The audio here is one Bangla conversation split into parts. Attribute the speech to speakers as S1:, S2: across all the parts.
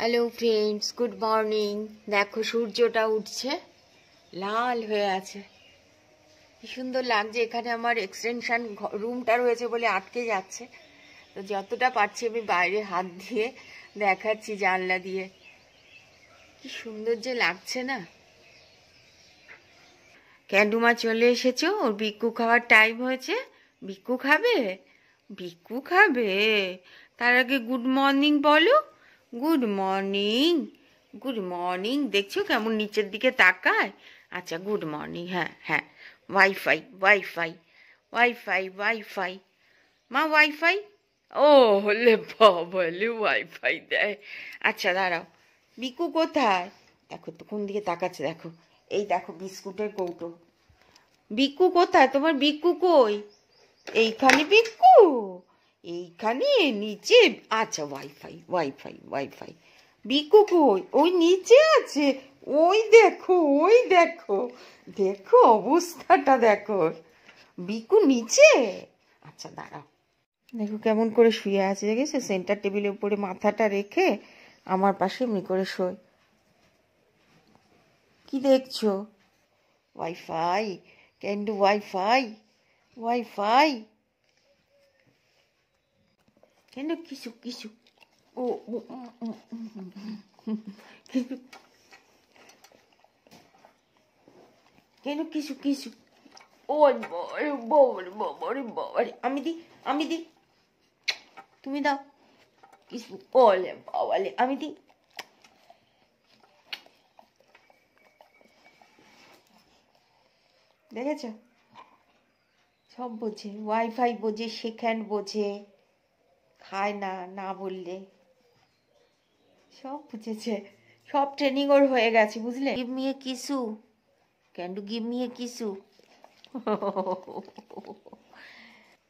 S1: হ্যালো ফ্রেন্ডস গুড মর্নিং দেখো সূর্যটা উঠছে লাল হয়ে আছে কি সুন্দর লাগছে এখানে আমার এক্সটেনশান রুমটা রয়েছে বলে আটকে যাচ্ছে তো যতটা পারছি আমি বাইরে হাত দিয়ে দেখাচ্ছি জানলা দিয়ে কি সুন্দর যে লাগছে না ক্যান্ডুমা চলে এসেছো ওর বিক্ষু খাওয়ার টাইম হয়েছে বিক্ষু খাবে বিক্ষু খাবে তার আগে গুড মর্নিং বলো গুড মর্নিং গুড মর্নিং দেখছো কেমন নিচের দিকে তাকায় আচ্ছা গুড মর্নিং হ্যাঁ হ্যাঁ ওয়াইফাই ওয়াইফাই ওয়াইফাই ওয়াইফাই মা ওয়াইফাই ও হলে বলে ওয়াইফাই দেয় আচ্ছা দাঁড়াও বিকু কোথায় দেখো তো কোন দিকে তাকাচ্ছে দেখো এই দেখো বিস্কুটের কৌটো বিকু কোথায় তোমার বিকু কই এইখানে বিকু এইখানে নিচে আচ্ছা ওয়াইফাই ওয়াইফাই ওয়াইফাই বিকু কই ওই নিচে আছে ওই দেখো ওই দেখো দেখো অবস্থাটা দেখো বিকু নিচে আচ্ছা দাঁড়াও দেখো কেমন করে শুয়ে আছে দেখেছো সেন্টার টেবিলের উপরে মাথাটা রেখে আমার পাশে এমনি করে শোয় কি দেখছো wifi can do wifi wifi 계속 기숙 기숙 오, 뭐, 음, 음, 음, 음. 계속 계속 기숙 기숙 오 머리 머리 머리 머리 আমি দি আমি দি তুমি দাও কিছু ওলে বাবালে আমি দি দেখেছো সব বোঝে ওয়াইফাই বোঝে সেখান বোঝে খায় না না বললে সব বুঝেছে সব ট্রেনিং ওর হয়ে গেছে বুঝলে গিভ মি এ কিসু ক্যান্ডু গিভ মি এ কিসু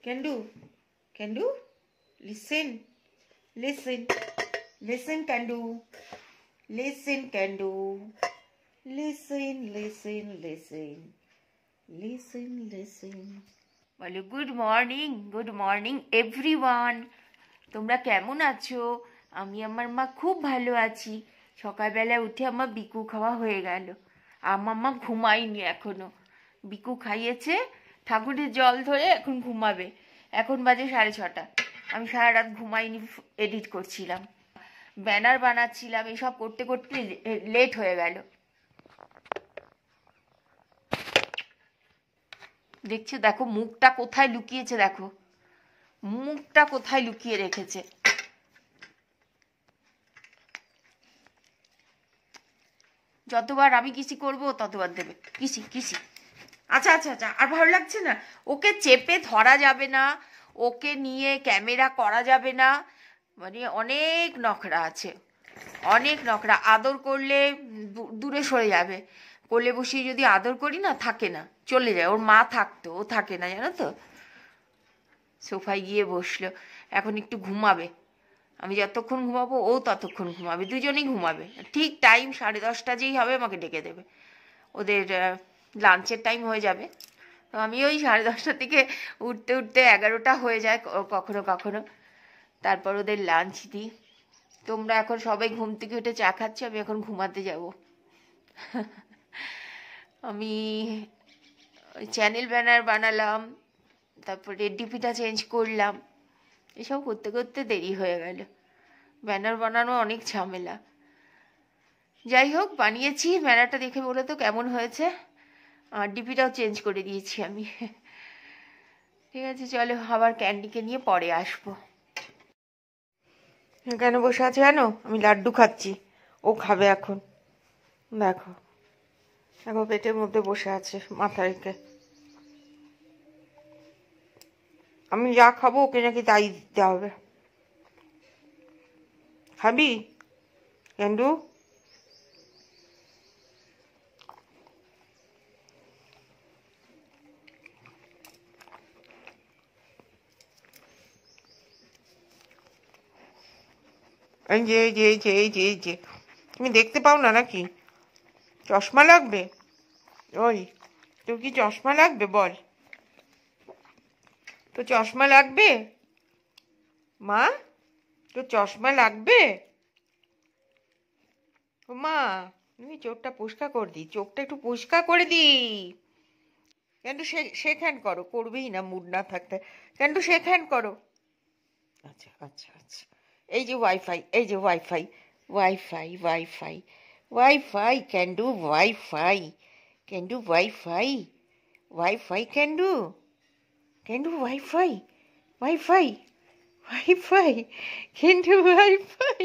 S1: can do can do listen listen listen can do listen can do listen listen listen listen listen বলে good morning good morning everyone তোমরা কেমন আছো আমি আমার মা খুব ভালো আছি সকালবেলা উঠে আমার বিকু খাওয়া হয়ে গেল আমার মা ঘুমায়নি এখনো বিকু খাইয়েছে ঠাকুরের জল ধরে এখন ঘুমাবে এখন বাজে সাড়ে ছটা আমি সারা রাত ঘুমাইনি এডিট করছিলাম ব্যানার বানাচ্ছিলাম এসব করতে করতে লেট হয়ে গেল দেখছো দেখো মুখটা কোথায় লুকিয়েছে দেখো মুখটা কোথায় লুকিয়ে রেখেছে যতবার আমি কিসি করবো ততবার দেবে কিসি কিসি আচ্ছা আচ্ছা আচ্ছা আর ভালো লাগছে না ওকে চেপে ধরা যাবে না ওকে নিয়ে ক্যামেরা করা যাবে না মানে অনেক নখরা আছে অনেক নখরা আদর করলে দূরে সরে যাবে কোলে বসিয়ে যদি আদর করি না থাকে না চলে যায় ওর মা থাকতো ও থাকে না জানো তো সোফায় গিয়ে বসলো এখন একটু ঘুমাবে আমি যতক্ষণ ঘুমাবো ও ততক্ষণ ঘুমাবে দুজনেই ঘুমাবে ঠিক টাইম সাড়ে দশটা যেই হবে আমাকে ডেকে দেবে ওদের লাঞ্চের টাইম হয়ে যাবে তো আমি ওই সাড়ে দশটা থেকে উঠতে উঠতে এগারোটা হয়ে যায় কখনো কখনো তারপর ওদের লাঞ্চ দিই তোমরা এখন সবাই ঘুম থেকে উঠে চা খাচ্ছ আমি এখন ঘুমাতে যাব আমি চ্যানেল ব্যানার বানালাম তারপরে ডিপিটা চেঞ্জ করলাম এসব করতে করতে দেরি হয়ে গেল ব্যানার বানানো অনেক ঝামেলা যাই হোক বানিয়েছি ব্যানারটা দেখে বলে তো কেমন হয়েছে আর ডিপিটাও চেঞ্জ করে দিয়েছি আমি ঠিক আছে চলো আবার ক্যান্ডিকে নিয়ে পরে আসবো কেন বসে আছে জানো আমি লাড্ডু খাচ্ছি ও খাবে এখন দেখো দেখো পেটের মধ্যে বসে আছে মাথায় আমি যা খাবো ওকে নাকি তাই দিতে হবে খাবি কেন্দু যে এই যে এই যে এই যে যে তুমি দেখতে পাও না নাকি চশমা লাগবে ওই তোর কি চশমা লাগবে বল তো চশমা লাগবে মা তো চশমা লাগবে মা তুমি চোখটা পরিষ্কার করে দি চোখটা একটু পরিষ্কার করে দি সে সেখান করো করবেই না মুড না থাকতে কেন সেখান করো আচ্ছা আচ্ছা আচ্ছা এই যে ওয়াইফাই এই যে wifi wifi wifi wifi can do wifi can do wifi wifi can do কিন্তু ওয়াইফাই ওয়াইফাই ওয়াইফাই কিন্তু ওয়াইফাই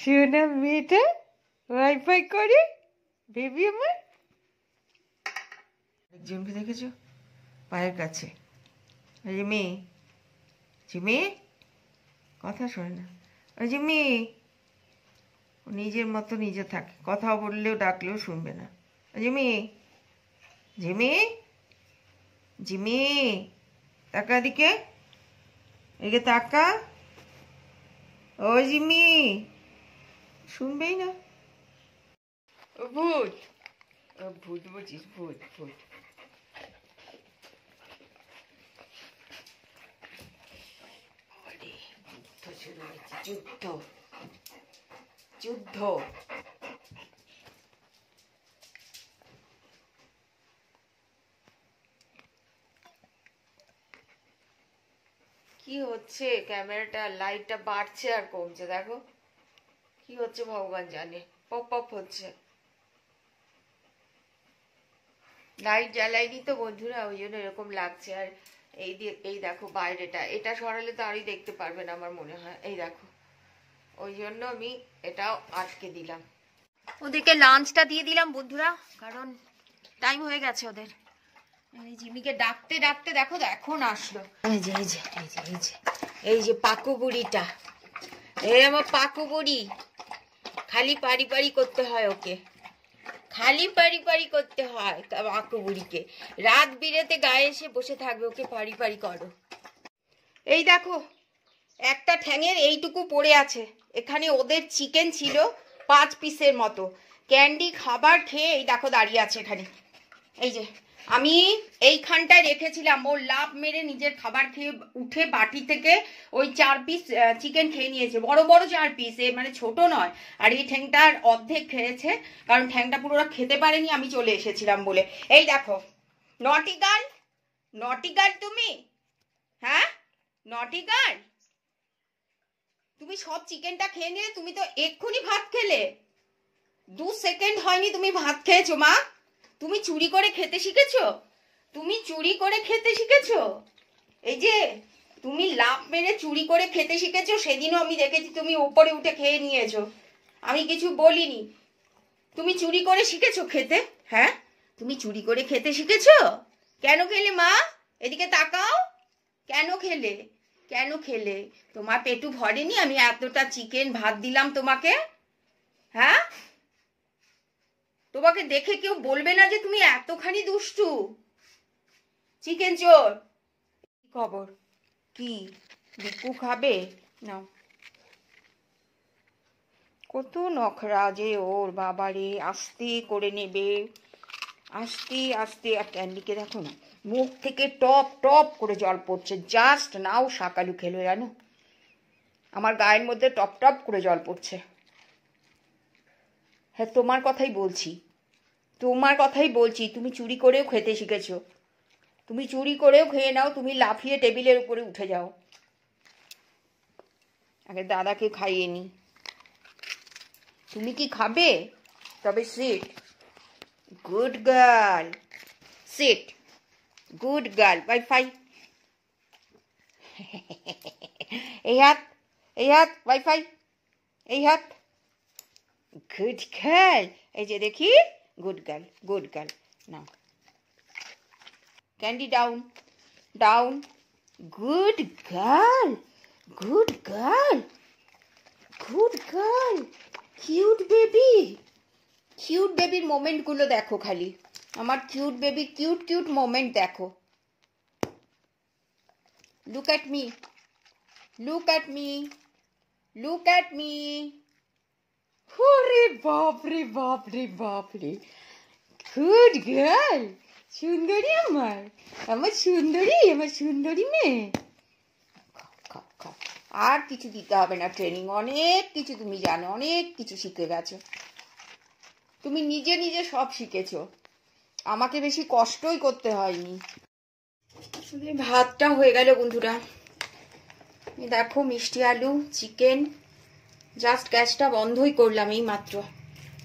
S1: শুনাম মেয়েটা ওয়াইফাই করে বেবি আমার একজনকে দেখেছো পায়ের কাছে ওই যে মেয়ে যে মেয়ে কথা শোনে না ওই যে মেয়ে নিজের মতো নিজে থাকে কথা বললেও ডাকলেও শুনবে না ওই যে মেয়ে যে মেয়ে জিমি তাকা দিকে এদিকে তাকা ও জিমি শুনবেই না ও ভূত ও ভূত বলছিস ভূত ভূত যুদ্ধ যুদ্ধ কি হচ্ছে ক্যামেরাটা লাইটটা বাড়ছে আর কমছে দেখো কি হচ্ছে ভগবান জানে পপ পপ হচ্ছে লাইট জ্বালাইনি তো বন্ধুরা ওই জন্য এরকম লাগছে আর এই এই দেখো বাইরেটা এটা সরালে তো আরই দেখতে পারবেন আমার মনে হয় এই দেখো ওই জন্য আমি এটাও আটকে দিলাম ওদেরকে লাঞ্চটা দিয়ে দিলাম বন্ধুরা কারণ টাইম হয়ে গেছে ওদের এই জিমিকে ডাকতে ডাকতে দেখো তো এখন আসলো এই যে এই যে এই যে এই যে এই যে পাকু বুড়িটা এই আমার পাকু বুড়ি খালি পারি পারি করতে হয় ওকে খালি পারি পারি করতে হয় পাকু বুড়িকে রাত বিরেতে গায়ে এসে বসে থাকবে ওকে পারি পারি করো এই দেখো একটা ঠ্যাঙের এইটুকু পড়ে আছে এখানে ওদের চিকেন ছিল পাঁচ পিসের মতো ক্যান্ডি খাবার খেয়ে এই দেখো দাঁড়িয়ে আছে এখানে এই যে আমি এইখানটায় রেখেছিলাম ওর লাভ মেরে নিজের খাবার খেয়ে উঠে বাটি থেকে ওই চার পিস চিকেন খেয়ে নিয়েছে বড় বড় চার পিস এ মানে ছোট নয় আর এই ঠ্যাংটার অর্ধেক খেয়েছে কারণ ঠ্যাংটা পুরোটা খেতে পারেনি আমি চলে এসেছিলাম বলে এই দেখো নটি গার্ল নটি গার্ল তুমি হ্যাঁ নটি গার্ল তুমি সব চিকেনটা খেয়ে নিলে তুমি তো এক্ষুনি ভাত খেলে দু সেকেন্ড হয়নি তুমি ভাত খেয়েছো মা তুমি চুরি করে খেতে শিখেছো তুমি চুরি করে খেতে শিখেছো এই যে তুমি লাভ মেরে চুরি করে খেতে শিখেছো সেদিনও আমি দেখেছি তুমি ওপরে উঠে খেয়ে নিয়েছো আমি কিছু বলিনি তুমি চুরি করে শিখেছো খেতে হ্যাঁ তুমি চুরি করে খেতে শিখেছো কেন খেলে মা এদিকে তাকাও কেন খেলে কেন খেলে তোমার পেটু ভরেনি আমি এতটা চিকেন ভাত দিলাম তোমাকে হ্যাঁ তোমাকে দেখে কেউ বলবে না যে তুমি এতখানি দুষ্টু চিকেন চোর খবর কি বিকু খাবে না কত নখরা যে ওর বাবারে আস্তে করে নেবে আস্তে আস্তে আর ক্যান্ডিকে দেখো না মুখ থেকে টপ টপ করে জল পড়ছে জাস্ট নাও সাকালু খেলো জানো আমার গায়ের মধ্যে টপ টপ করে জল পড়ছে হ্যাঁ তোমার কথাই বলছি তোমার কথাই বলছি তুমি চুরি করেও খেতে শিখেছ তুমি চুরি করেও খেয়ে নাও তুমি লাফিয়ে টেবিলের উপরে উঠে যাও আগে দাদাকে খাইয়ে নি তুমি কি খাবে তবে sit good girl sit good girl বাই ফাই এই হাত এই হাত ফাই এই হাত গুড গার্ল এই যে দেখি গুড গার্ল গুড গার্ল নাও candy down down good girl good girl good girl cute baby cute বেবির মোমেন্টগুলো দেখো খালি আমার cute baby cute cute moment দেখো look at me look at me look at me ওরে বাপ রে বাপ রে বাপ সুন্দরী আমার আমার সুন্দরী আমার সুন্দরী মেয়ে আর কিছু দিতে হবে না ট্রেনিং অনেক কিছু তুমি জানো অনেক কিছু শিখে গেছো তুমি নিজে নিজে সব শিখেছো আমাকে বেশি কষ্টই করতে হয়নি ভাতটা হয়ে গেল বন্ধুরা দেখো মিষ্টি আলু চিকেন জাস্ট গ্যাসটা বন্ধই করলাম এই মাত্র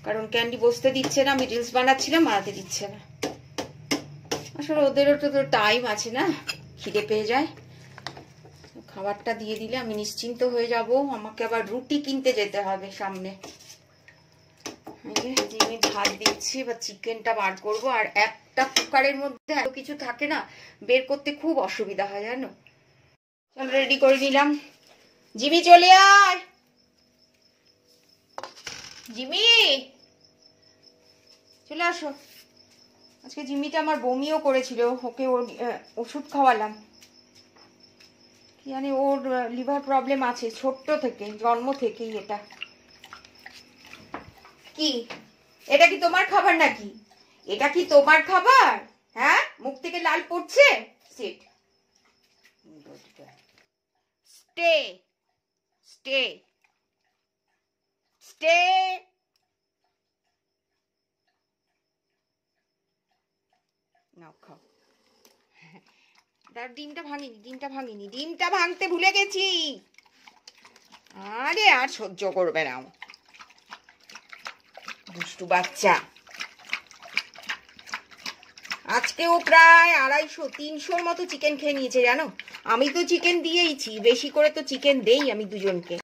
S1: কারণ ক্যান্ডি বসতে দিচ্ছে না আমি রিলস বানাচ্ছিলাম বানাতে দিচ্ছে না আসলে ওদেরও তো টাইম আছে না খিদে পেয়ে যায় খাবারটা দিয়ে দিলে আমি নিশ্চিন্ত হয়ে যাব আমাকে আবার রুটি কিনতে যেতে হবে সামনে আমি ভাত দিচ্ছি বা চিকেনটা বার করব আর একটা কুকারের মধ্যে এত কিছু থাকে না বের করতে খুব অসুবিধা হয় জানো চল রেডি করে নিলাম জিমি চলে আয় জিমি চলে আসো আজকে জিমিটা আমার বমিও করেছিল ওকে ওর ওষুধ খাওয়ালাম কি জানি ওর লিভার প্রবলেম আছে ছোট্ট থেকে জন্ম থেকেই এটা কি এটা কি তোমার খাবার নাকি এটা কি তোমার খাবার হ্যাঁ মুখ থেকে লাল পড়ছে সেট স্টে স্টে stay নাও খাও তার ডিমটা ভাঙিনি ডিমটা ভাঙিনি ডিমটা ভাঙতে ভুলে গেছি আরে আর সহ্য করবে না দুষ্টু বাচ্চা আজকেও প্রায় আড়াইশো তিনশোর মতো চিকেন খেয়ে নিয়েছে জানো আমি তো চিকেন দিয়েইছি বেশি করে তো চিকেন দেই আমি দুজনকে